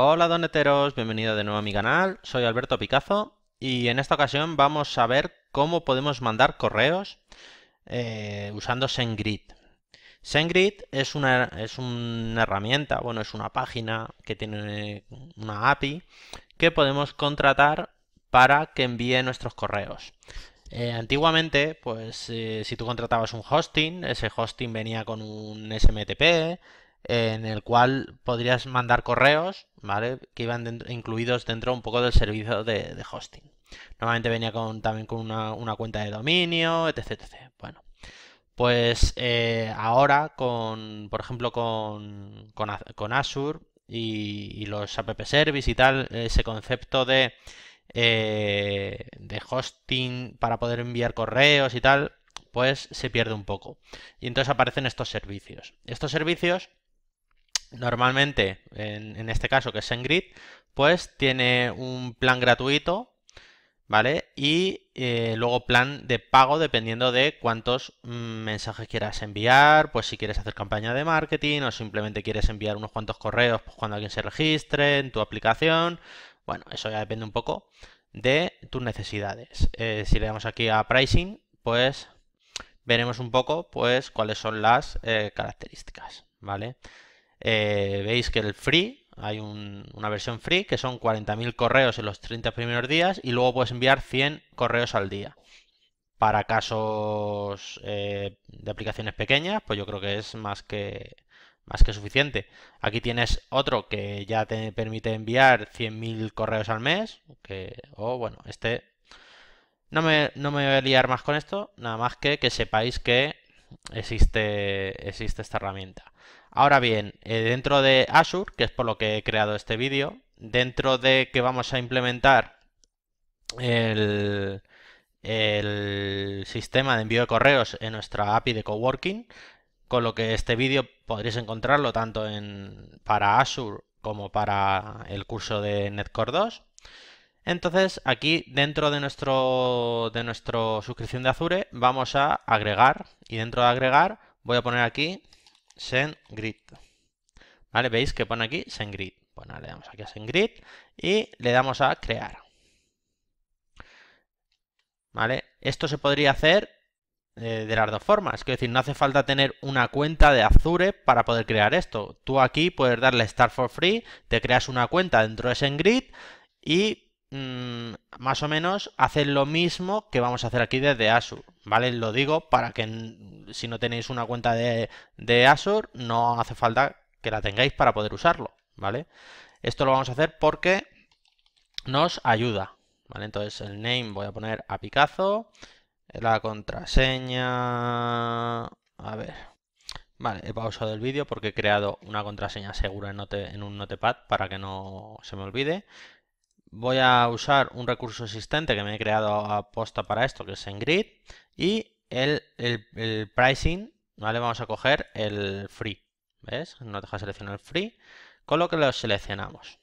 Hola doneteros, bienvenido de nuevo a mi canal, soy Alberto Picazo y en esta ocasión vamos a ver cómo podemos mandar correos eh, usando SendGrid. SendGrid es una, es una herramienta, bueno, es una página que tiene una API que podemos contratar para que envíe nuestros correos. Eh, antiguamente, pues eh, si tú contratabas un hosting, ese hosting venía con un SMTP, en el cual podrías mandar correos, ¿vale? Que iban incluidos dentro un poco del servicio de, hosting. Normalmente venía con, también con una, cuenta de dominio, etc. Bueno, pues eh, ahora con, por ejemplo, con, con, Azure y, los app service y tal, ese concepto de, eh, de hosting para poder enviar correos y tal, pues se pierde un poco. Y entonces aparecen estos servicios. Estos servicios Normalmente, en, este caso que es SendGrid, pues tiene un plan gratuito, ¿vale? Y eh, luego plan de pago dependiendo de cuántos mm, mensajes quieras enviar, pues si quieres hacer campaña de marketing o simplemente quieres enviar unos cuantos correos pues, cuando alguien se registre en tu aplicación. Bueno, eso ya depende un poco de tus necesidades. Eh, si le damos aquí a pricing, pues veremos un poco pues cuáles son las eh, características, ¿vale? Eh, veis que el free, hay una versión free que son 40.000 correos en los 30 primeros días y luego puedes enviar 100 correos al día. Para casos eh, de aplicaciones pequeñas, pues yo creo que es más que, más que suficiente. Aquí tienes otro que ya te permite enviar 100.000 correos al mes, o bueno, este... No me, no me voy a liar más con esto, nada más que que sepáis que existe, existe esta herramienta. Ahora bien, eh, dentro de Azure, que es por lo que he creado este vídeo, dentro de que vamos a implementar el, sistema de envío de correos en nuestra API de coworking, con lo que este vídeo podréis encontrarlo tanto en, para Azure como para el curso de Netcore 2. Entonces aquí dentro de nuestro de nuestra suscripción de Azure vamos a agregar y dentro de agregar voy a poner aquí SendGrid. ¿Vale? ¿Veis que pone aquí SendGrid? Bueno, pues le damos aquí a SendGrid y le damos a crear. ¿Vale? Esto se podría hacer eh, de las dos formas. Es decir, no hace falta tener una cuenta de Azure para poder crear esto. Tú aquí puedes darle Start for Free, te creas una cuenta dentro de SendGrid y mm, más o menos haces lo mismo que vamos a hacer aquí desde Azure, ¿vale? Lo digo para que si no tenéis una cuenta de, Azure, no hace falta que la tengáis para poder usarlo, ¿vale? Esto lo vamos a hacer porque nos ayuda, ¿vale? Entonces el name voy a poner a Picazo, la contraseña... A ver. Vale, he pausado el vídeo porque he creado una contraseña segura en, note, en un notepad para que no se me olvide. Voy a usar un recurso existente que me he creado a posta para esto, que es en grid, y el, el, pricing, Vamos a coger el free, ¿ves? No deja seleccionar el free, con lo que lo seleccionamos.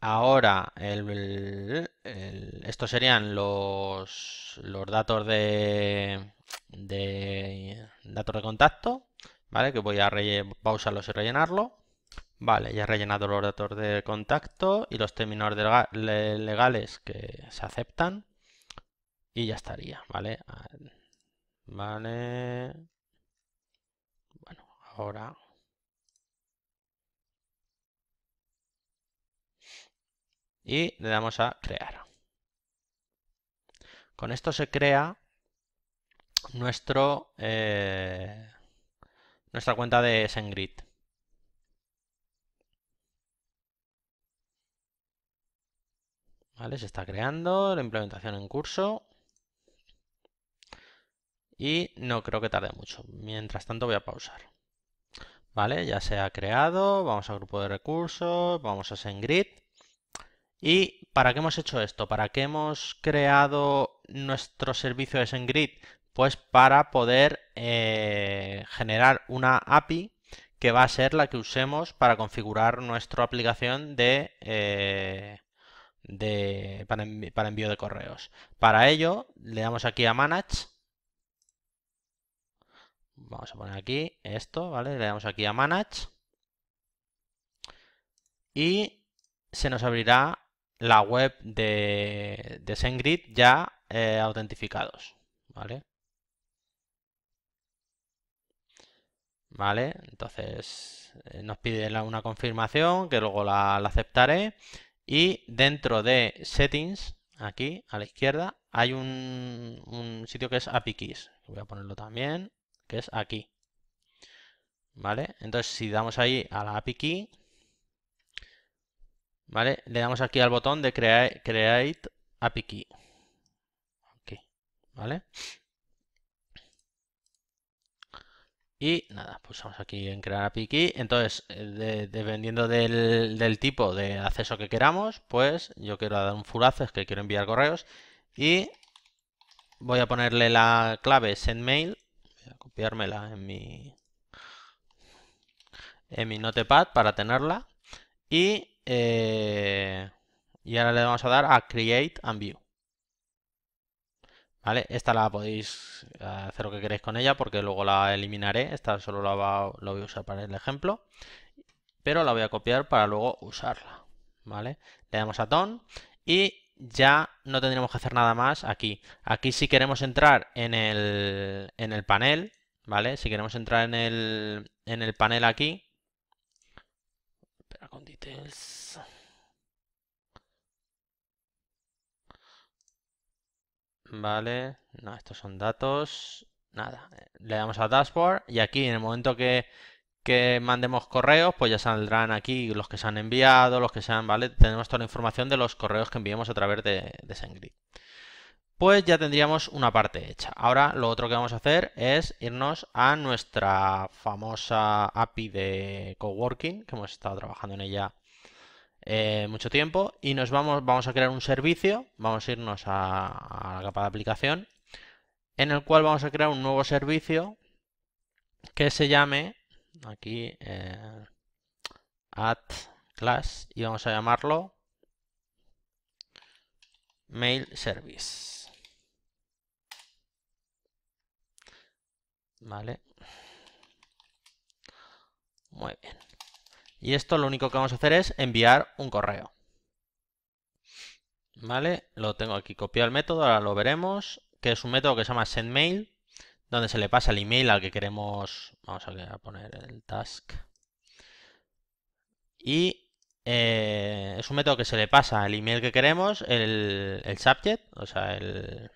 Ahora, el, estos serían los, datos de, de, datos de contacto, ¿vale? Que voy a pausarlos y rellenarlo. Vale, ya he rellenado los datos de contacto y los términos legales que se aceptan y ya estaría, ¿vale? Ah, vale. Bueno, ahora... Y le damos a crear. Con esto se crea nuestro, eh, nuestra cuenta de SendGrid. ¿Vale? Se está creando la implementación en curso y no creo que tarde mucho. Mientras tanto voy a pausar. Vale, ya se ha creado, vamos a grupo de recursos, vamos a SendGrid. ¿Y para qué hemos hecho esto? ¿Para qué hemos creado nuestro servicio de SendGrid? Pues para poder eh, generar una API que va a ser la que usemos para configurar nuestra aplicación de, eh, de para envío de correos. Para ello, le damos aquí a Manage Vamos a poner aquí esto, ¿vale? Le damos aquí a Manage. Y se nos abrirá la web de, de SendGrid ya eh, autentificados, ¿vale? ¿Vale? Entonces eh, nos pide una confirmación que luego la, aceptaré. Y dentro de Settings, aquí a la izquierda, hay un, un, sitio que es API Keys. Voy a ponerlo también que es aquí. ¿Vale? Entonces, si damos ahí a la API Key, ¿vale? Le damos aquí al botón de Create, create API Key. ¿vale? Y nada, pulsamos aquí en crear API Key. Entonces, eh, dependiendo del, tipo de acceso que queramos, pues yo quiero dar un furazo, es que quiero enviar correos. Y voy a ponerle la clave SendMail copiármela en mi, en mi notepad para tenerla. Y, eh, y ahora le vamos a dar a Create and View. ¿Vale? Esta la podéis eh, hacer lo que queréis con ella porque luego la eliminaré. Esta solo la, voy a usar para el ejemplo. Pero la voy a copiar para luego usarla. ¿Vale? Le damos a Ton y ya no tendremos que hacer nada más aquí. Aquí si queremos entrar en el, en el panel, ¿vale? Si queremos entrar en el, en el panel aquí. Espera con details. Vale, no, estos son datos. Nada, le damos a dashboard y aquí en el momento que que mandemos correos, pues ya saldrán aquí los que se han enviado, los que se han, ¿vale? Tenemos toda la información de los correos que enviamos a través de, de SendGrid. Pues ya tendríamos una parte hecha. Ahora lo otro que vamos a hacer es irnos a nuestra famosa API de coworking, que hemos estado trabajando en ella eh, mucho tiempo, y nos vamos, vamos a crear un servicio, vamos a irnos a la capa de aplicación, en el cual vamos a crear un nuevo servicio que se llame aquí eh, add class y vamos a llamarlo mail service. Vale. Muy bien. Y esto lo único que vamos a hacer es enviar un correo. ¿Vale? Lo tengo aquí copiado el método, ahora lo veremos, que es un método que se llama sendMail donde se le pasa el email al que queremos, vamos a poner el task. Y eh, es un método que se le pasa el email que queremos, el, el subject, o sea, el,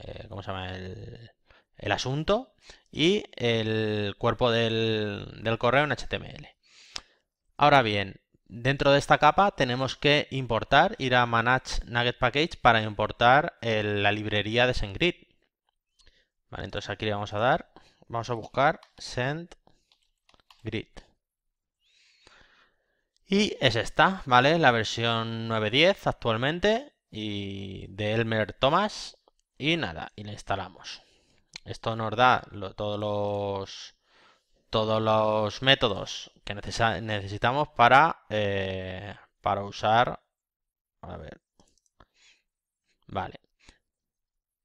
eh, ¿cómo se llama? El, el, asunto y el cuerpo del, correo en HTML. Ahora bien, dentro de esta capa tenemos que importar, ir a Manage Nugget Package para importar la librería de SendGrid entonces aquí le vamos a dar, vamos a buscar send grid. Y es esta, ¿vale? La versión 9.10 actualmente y de Elmer Thomas. Y nada, y la instalamos. Esto nos da todos los todos los métodos que necesitamos para, eh, para usar. A ver. Vale.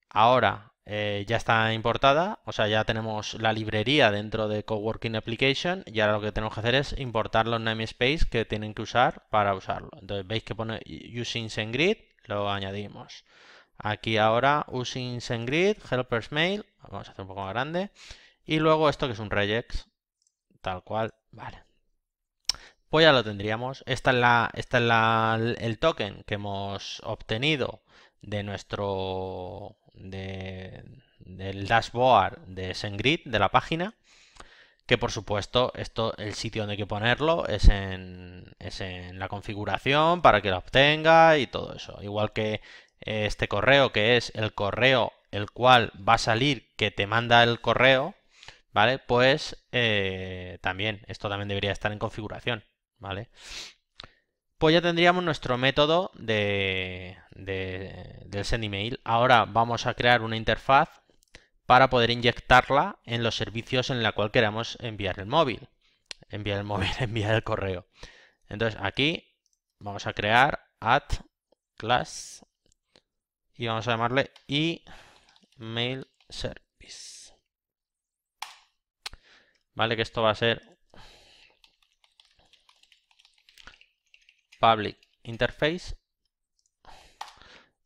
Ahora eh, ya está importada, o sea, ya tenemos la librería dentro de Coworking Application y ahora lo que tenemos que hacer es importar los namespace que tienen que usar para usarlo. Entonces veis que pone using SendGrid, lo añadimos. Aquí ahora using SendGrid, helpers mail, vamos a hacer un poco más grande. Y luego esto que es un regex, tal cual, vale. Pues ya lo tendríamos. Esta es la, esta es la, el token que hemos obtenido de nuestro de, del dashboard de SendGrid, de la página, que por supuesto esto, el sitio donde hay que ponerlo es en, la configuración para que lo obtenga y todo eso. Igual que eh, este correo que es el correo el cual va a salir que te manda el correo, ¿vale? Pues eh, también, esto también debería estar en configuración, ¿vale? pues ya tendríamos nuestro método de, del send email. Ahora vamos a crear una interfaz para poder inyectarla en los servicios en la cual queramos enviar el móvil. Enviar el móvil, enviar el correo. Entonces aquí vamos a crear at class y vamos a llamarle email service. Vale, que esto va a ser public interface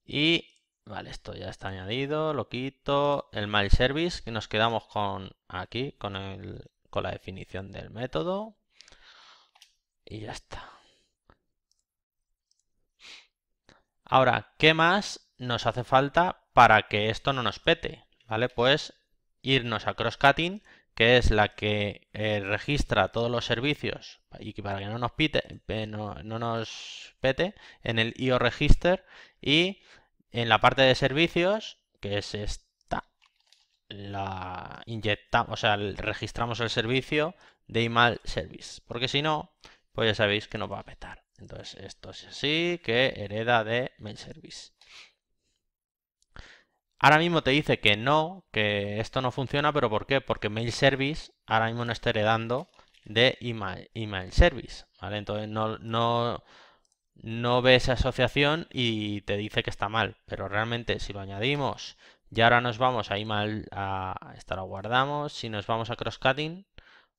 y vale, esto ya está añadido, lo quito, el mail service que nos quedamos con aquí con el con la definición del método y ya está. Ahora, ¿qué más nos hace falta para que esto no nos pete? ¿Vale? Pues irnos a crosscutting que es la que eh, registra todos los servicios y que para que no nos, pite, eh, no, nos pete en el IO Register y en la parte de servicios, que es esta, la inyectamos, o sea, registramos el servicio de email service, porque si no, pues ya sabéis que nos va a petar. Entonces, esto es así, que hereda de mail service. Ahora mismo te dice que no, que esto no funciona, pero ¿por qué? Porque Mail Service ahora mismo no está heredando de email, email Service, ¿vale? Entonces no, no, no ve esa asociación y te dice que está mal, pero realmente si lo añadimos y ahora nos vamos a email, a, esta lo guardamos, si nos vamos a crosscutting,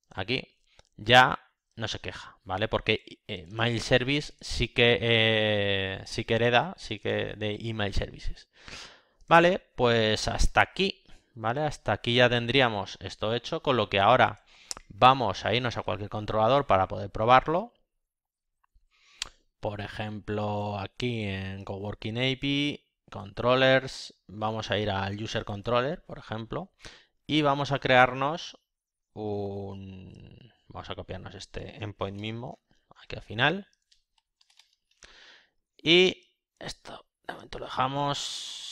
aquí, ya no se queja, ¿vale? Porque eh, Mail Service sí que, eh, sí que hereda, sí que de email services. Vale, pues hasta aquí, ¿vale? Hasta aquí ya tendríamos esto hecho, con lo que ahora vamos a irnos a cualquier controlador para poder probarlo. Por ejemplo, aquí en Coworking API, Controllers, vamos a ir al User Controller, por ejemplo, y vamos a crearnos un... Vamos a copiarnos este endpoint mismo, aquí al final. Y esto, de momento lo dejamos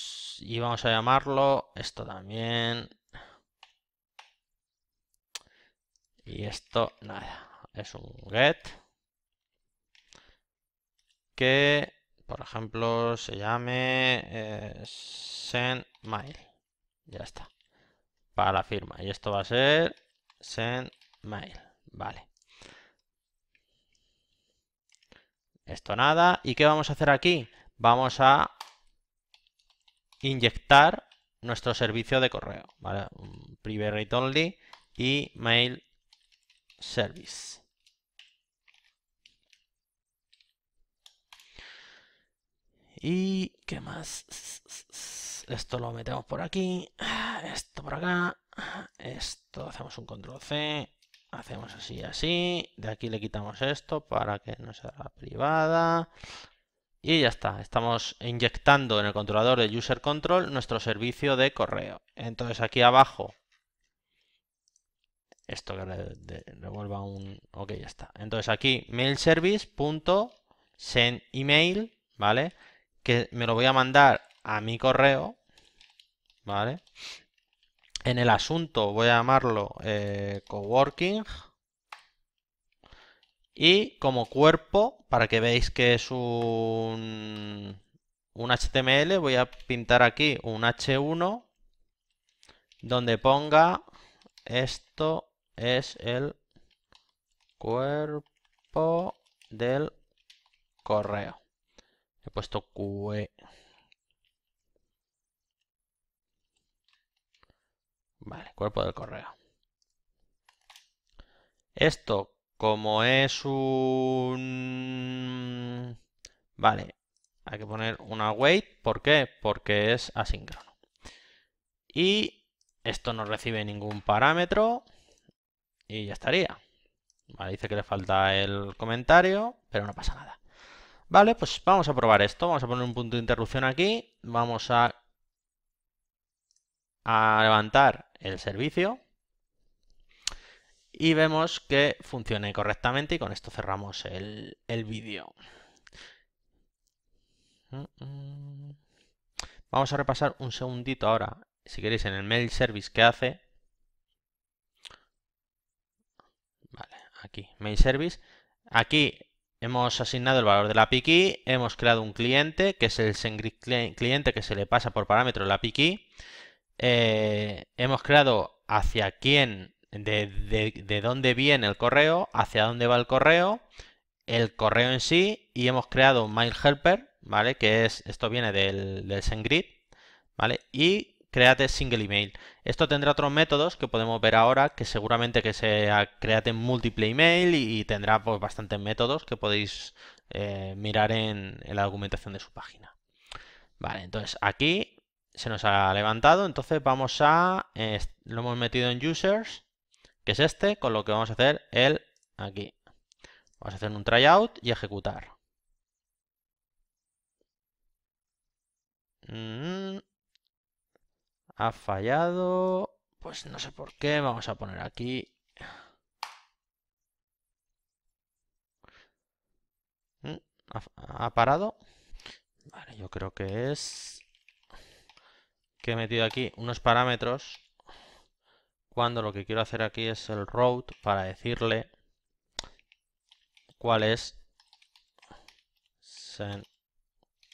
y vamos a llamarlo esto también. Y esto nada, es un get que, por ejemplo, se llame eh, mail Ya está. Para la firma. Y esto va a ser mail Vale. Esto nada. ¿Y qué vamos a hacer aquí? Vamos a inyectar nuestro servicio de correo, ¿vale? Private only y mail service. ¿Y qué más? Esto lo metemos por aquí, esto por acá, esto hacemos un control C, hacemos así, así, de aquí le quitamos esto para que no sea privada, y ya está, estamos inyectando en el controlador de user control nuestro servicio de correo. Entonces aquí abajo, esto que le, un... Ok, ya está. Entonces aquí mailservice.sendemail, ¿vale? Que me lo voy a mandar a mi correo, ¿vale? En el asunto voy a llamarlo eh, coworking, y como cuerpo, para que veáis que es un, un HTML, voy a pintar aquí un H1 donde ponga esto es el cuerpo del correo. He puesto QE. Vale, cuerpo del correo. Esto como es un... Vale, hay que poner una wait. ¿Por qué? Porque es asíncrono. Y esto no recibe ningún parámetro. Y ya estaría. dice que le falta el comentario, pero no pasa nada. Vale, pues vamos a probar esto. Vamos a poner un punto de interrupción aquí. Vamos a, a levantar el servicio y vemos que funcione correctamente y con esto cerramos el, vídeo. Vamos a repasar un segundito ahora, si queréis, en el mail service que hace. Vale, aquí, mail service. Aquí hemos asignado el valor de la API key, hemos creado un cliente, que es el cliente que se le pasa por parámetro la API key. Eh, hemos creado hacia quién de, dónde viene el correo, hacia dónde va el correo, el correo en sí y hemos creado un mail helper, ¿vale? Que es, esto viene del, del SendGrid, ¿vale? Y create single email. Esto tendrá otros métodos que podemos ver ahora, que seguramente que sea create multiple email y, tendrá pues bastantes métodos que podéis eh, mirar en, la documentación de su página. Vale, entonces aquí se nos ha levantado, entonces vamos a, eh, lo hemos metido en users, que es este, con lo que vamos a hacer el aquí. Vamos a hacer un tryout y ejecutar. Mm. ha fallado. Pues no sé por qué. Vamos a poner aquí. Mm. ha, parado. Vale, yo creo que es... Que he metido aquí unos parámetros cuando lo que quiero hacer aquí es el route para decirle cuál es send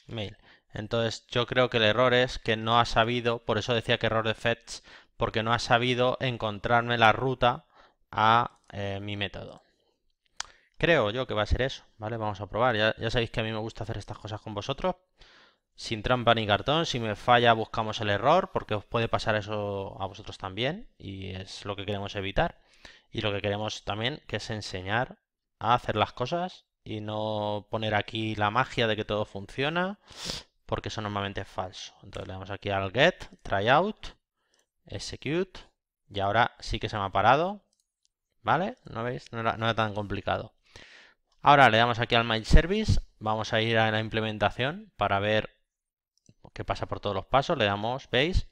mail. Entonces yo creo que el error es que no ha sabido, por eso decía que error de fetch, porque no ha sabido encontrarme la ruta a eh, mi método. Creo yo que va a ser eso, ¿vale? Vamos a probar. Ya, ya sabéis que a mí me gusta hacer estas cosas con vosotros sin trampa ni cartón. Si me falla, buscamos el error, porque os puede pasar eso a vosotros también, y es lo que queremos evitar. Y lo que queremos también, que es enseñar a hacer las cosas y no poner aquí la magia de que todo funciona, porque eso normalmente es falso. Entonces le damos aquí al get, tryout, execute, y ahora sí que se me ha parado, ¿vale? ¿No veis? No era, tan complicado. Ahora le damos aquí al my service, vamos a ir a la implementación para ver que pasa por todos los pasos, le damos, ¿veis?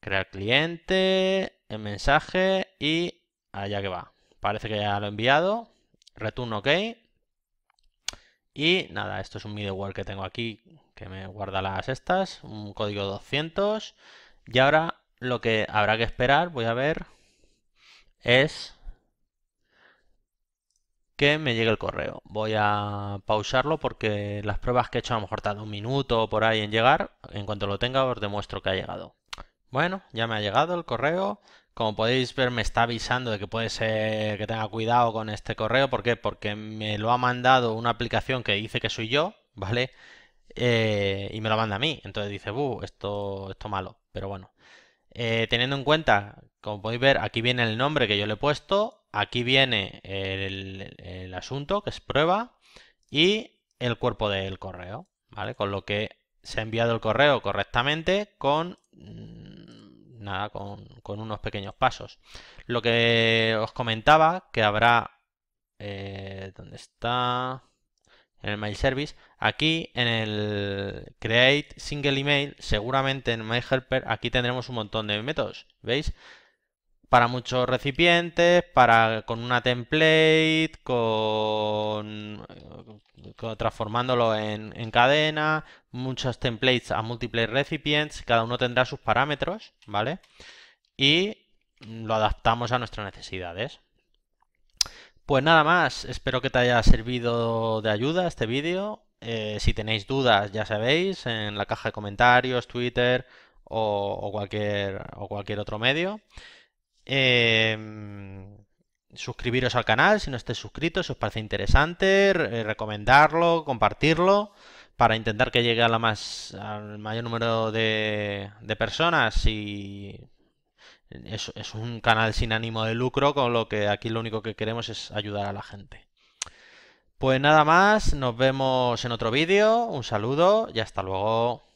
Crear cliente, el mensaje y allá que va. Parece que ya lo he enviado. Return OK. Y nada, esto es un middleware que tengo aquí que me guarda las estas, un código 200. Y ahora lo que habrá que esperar, voy a ver, es que me llegue el correo. Voy a pausarlo porque las pruebas que he hecho a lo mejor un minuto por ahí en llegar. En cuanto lo tenga os demuestro que ha llegado. Bueno, ya me ha llegado el correo. Como podéis ver, me está avisando de que puede ser que tenga cuidado con este correo. ¿Por qué? Porque me lo ha mandado una aplicación que dice que soy yo, ¿vale? Eh, y me lo manda a mí. Entonces dice, buh, esto, esto malo. Pero bueno. Eh, teniendo en cuenta, como podéis ver, aquí viene el nombre que yo le he puesto. Aquí viene el, asunto, que es prueba, y el cuerpo del correo, ¿vale? Con lo que se ha enviado el correo correctamente con mm, nada, con, unos pequeños pasos. Lo que os comentaba, que habrá, eh, ¿dónde está? En el mail service, aquí en el create single email, seguramente en my helper, aquí tendremos un montón de métodos, ¿veis? para muchos recipientes, para con una template, con, transformándolo en, cadena, muchos templates a múltiples recipientes, cada uno tendrá sus parámetros, ¿vale? Y lo adaptamos a nuestras necesidades. Pues nada más, espero que te haya servido de ayuda este vídeo. Eh, si tenéis dudas, ya sabéis, en la caja de comentarios, Twitter o cualquier otro medio. Em, suscribiros al canal si no estáis suscritos, si os parece interesante, eh, recomendarlo, compartirlo para intentar que llegue a más, al mayor número de, personas y es, un canal sin ánimo de lucro, con lo que aquí lo único que queremos es ayudar a la gente. Pues nada más, nos vemos en otro vídeo, un saludo y hasta luego.